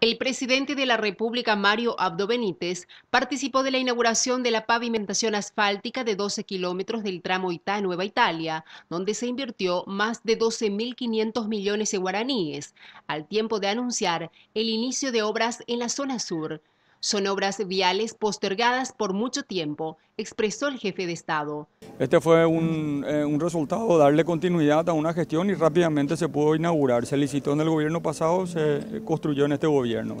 El presidente de la República, Mario Abdo Benítez, participó de la inauguración de la pavimentación asfáltica de 12 kilómetros del tramo Itá-Nueva Italia, donde se invirtió más de 12.500 millones de guaraníes, al tiempo de anunciar el inicio de obras en la zona sur. Son obras viales postergadas por mucho tiempo, expresó el jefe de Estado. Este fue un, eh, un, resultado, darle continuidad a una gestión y rápidamente se pudo inaugurar. Se licitó en el gobierno pasado, se construyó en este gobierno.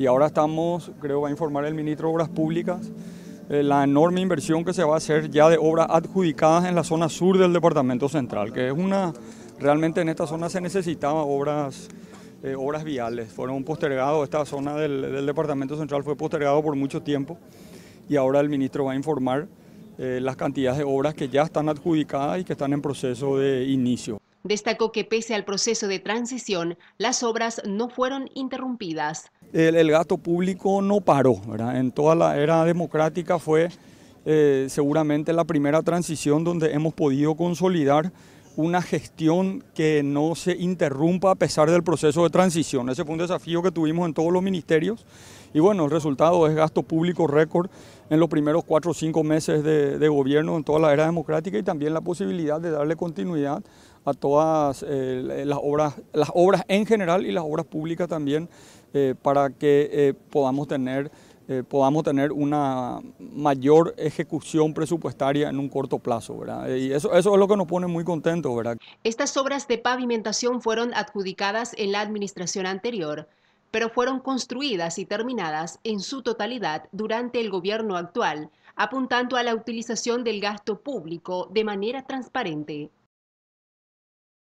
Y ahora estamos, creo va a informar el ministro de Obras Públicas, eh, la enorme inversión que se va a hacer ya de obras adjudicadas en la zona sur del departamento central, que es una, realmente en esta zona se necesitaban obras, eh, obras viales, fueron postergados, esta zona del, del departamento central fue postergado por mucho tiempo y ahora el ministro va a informar. Eh, las cantidades de obras que ya están adjudicadas y que están en proceso de inicio. Destacó que pese al proceso de transición, las obras no fueron interrumpidas. El, gasto público no paró, en toda la era democrática fue eh, seguramente la primera transición donde hemos podido consolidar una gestión que no se interrumpa a pesar del proceso de transición. Ese fue un desafío que tuvimos en todos los ministerios y bueno, el resultado es gasto público récord en los primeros cuatro o cinco meses de, gobierno en toda la era democrática y también la posibilidad de darle continuidad a todas eh, las, obras, las obras en general y las obras públicas también eh, para que eh, podamos tener podamos tener una mayor ejecución presupuestaria en un corto plazo, Y eso, eso es lo que nos pone muy contentos, ¿verdad? Estas obras de pavimentación fueron adjudicadas en la administración anterior pero fueron construidas y terminadas en su totalidad durante el gobierno actual, apuntando a la utilización del gasto público de manera transparente.